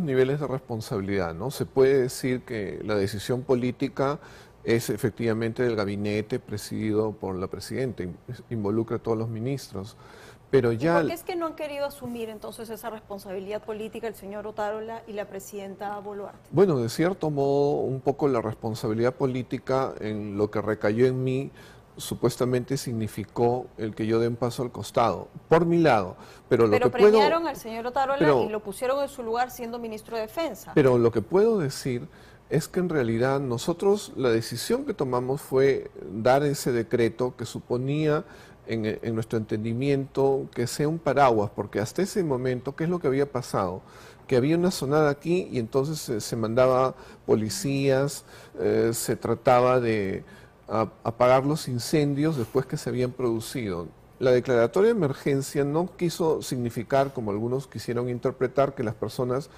niveles de responsabilidad, ¿no? Se puede decir que la decisión política es efectivamente del gabinete presidido por la presidenta, involucra a todos los ministros. Pero ya... ¿Por qué es que no han querido asumir entonces esa responsabilidad política el señor Otárola y la presidenta Boluarte? Bueno, de cierto modo, un poco la responsabilidad política en lo que recayó en mí supuestamente significó el que yo dé un paso al costado, por mi lado. Pero, lo que premiaron al señor Otarola y lo pusieron en su lugar siendo ministro de Defensa. Pero lo que puedo decir es que en realidad nosotros la decisión que tomamos fue dar ese decreto que suponía en, nuestro entendimiento que sea un paraguas, porque hasta ese momento, ¿qué es lo que había pasado? Que había una sonada aquí y entonces se, mandaba policías, eh, se trataba de, a apagar los incendios después que se habían producido. La declaratoria de emergencia no quiso significar, como algunos quisieron interpretar, que las personas